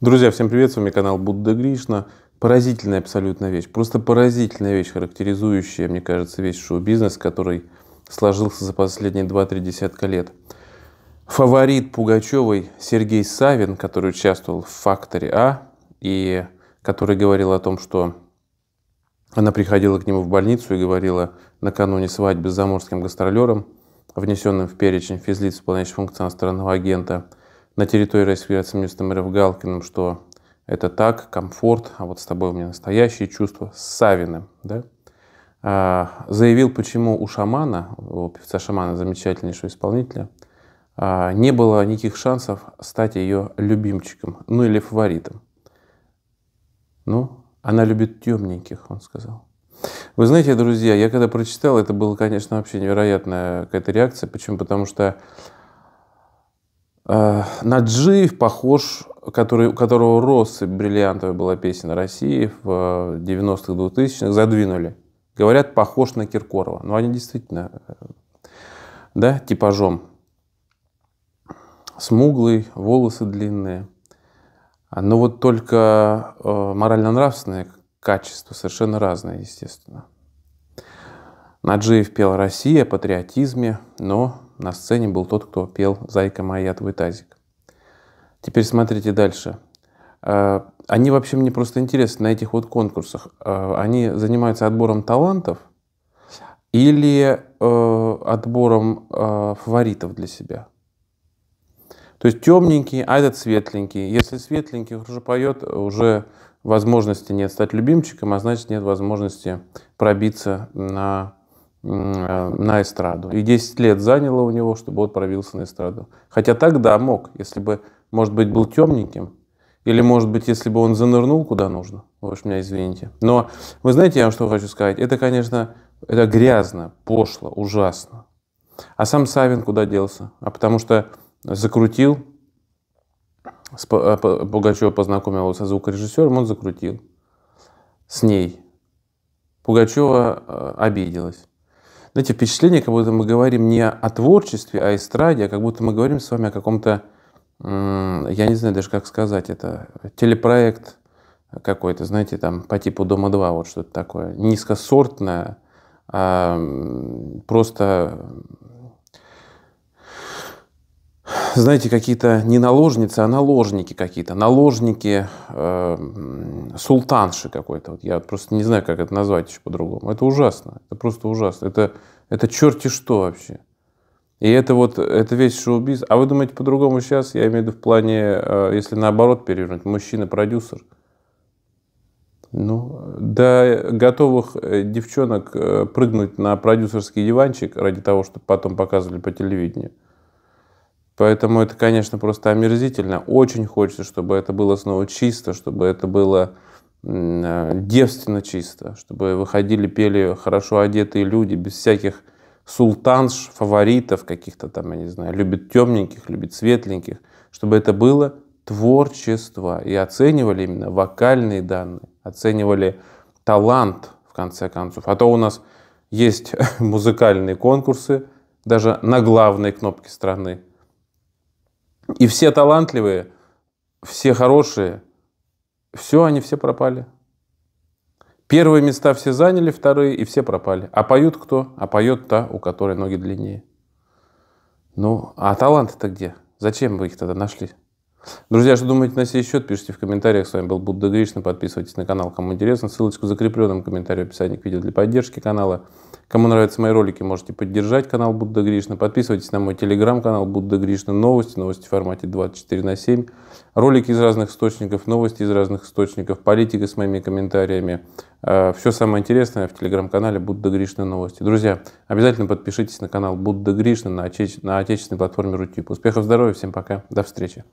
Друзья, всем привет, с вами канал Будда Гришна. Поразительная абсолютно вещь, просто поразительная вещь, характеризующая, мне кажется, весь шоу-бизнес, который сложился за последние 2-3 десятка лет. Фаворит Пугачевой Сергей Савин, который участвовал в «Факторе А» и который говорил о том, что она приходила к нему в больницу и говорила накануне свадьбы с заморским гастролером, внесенным в перечень физлиц, исполняющих функции иностранного агента – на территории России местным РФ Галкиным, что это так, комфорт, а вот с тобой у меня настоящие чувства, с Савиным, да, а, заявил, почему у шамана, у певца-шамана, замечательнейшего исполнителя, а, не было никаких шансов стать ее любимчиком, ну или фаворитом. Ну, она любит темненьких, он сказал. Вы знаете, друзья, я когда прочитал, это было, конечно, вообще невероятная какая-то реакция. Почему? Потому что Э, на Наджиев похож, который, у которого «Росы» бриллиантовая была песня России в 90-х, э, 2000-х, задвинули. Говорят, похож на Киркорова. Но они действительно, э, да, типажом. Смуглый, волосы длинные. Но вот только морально-нравственные качества совершенно разные, естественно. Наджиев пел «Россия», «Патриотизме», но на сцене был тот, кто пел «Зайка моя, твой тазик». Теперь смотрите дальше. Э, они вообще мне просто интересны на этих вот конкурсах. Э, они занимаются отбором талантов или э, отбором фаворитов для себя. То есть темненький, а этот светленький. Если светленький уже поет, уже возможности нет стать любимчиком, а значит нет возможности пробиться на Э, на эстраду. И 10 лет заняло у него, чтобы он провился на эстраду. Хотя тогда мог, если бы, может быть, был темненьким, или, может быть, если бы он занырнул куда нужно, вы уж меня извините. Но вы знаете, я вам что хочу сказать? Это, конечно, это грязно, пошло, ужасно. А сам Савин куда делся? А потому что закрутил, э, Пугачева познакомил со звукорежиссером, он закрутил с ней. Пугачева э, обиделась знаете, впечатление, как будто мы говорим не о творчестве, а эстраде, а как будто мы говорим с вами о каком-то, я не знаю даже, как сказать это, телепроект какой-то, знаете, там по типу «Дома-2», вот что-то такое, низкосортное, а просто знаете, какие-то не наложницы, а наложники какие-то, наложники э, султанши какой-то. Вот я просто не знаю, как это назвать еще по-другому. Это ужасно, это просто ужасно. Это, это черти что вообще. И это вот, это весь шоу-биз. А вы думаете по-другому сейчас? Я имею в виду в плане, э, если наоборот перевернуть, мужчина-продюсер. Ну, до готовых э, девчонок э, прыгнуть на продюсерский диванчик ради того, чтобы потом показывали по телевидению – Поэтому это, конечно, просто омерзительно. Очень хочется, чтобы это было снова чисто, чтобы это было э, девственно чисто, чтобы выходили, пели хорошо одетые люди, без всяких султанш, фаворитов каких-то там, я не знаю, любит темненьких, любит светленьких, чтобы это было творчество. И оценивали именно вокальные данные, оценивали талант, в конце концов. А то у нас есть музыкальные конкурсы, даже на главной кнопке страны и все талантливые, все хорошие, все, они все пропали. Первые места все заняли, вторые и все пропали. А поют кто? А поет та, у которой ноги длиннее. Ну, а таланты-то где? Зачем вы их тогда нашли? Друзья, что думаете на сей счет, пишите в комментариях. С вами был Будда Гришна. Подписывайтесь на канал, кому интересно. Ссылочку закрепленным комментарию в описании к видео для поддержки канала. Кому нравятся мои ролики, можете поддержать канал Будда Гришна. Подписывайтесь на мой телеграм-канал Будда Гришна. Новости, новости в формате 24 на 7. Ролики из разных источников, новости из разных источников, политика с моими комментариями. А, Все самое интересное в телеграм-канале Будда Гришна новости. Друзья, обязательно подпишитесь на канал Будда Гришна на, отече... на отечественной платформе Рутюб. Успехов, здоровья, всем пока, до встречи.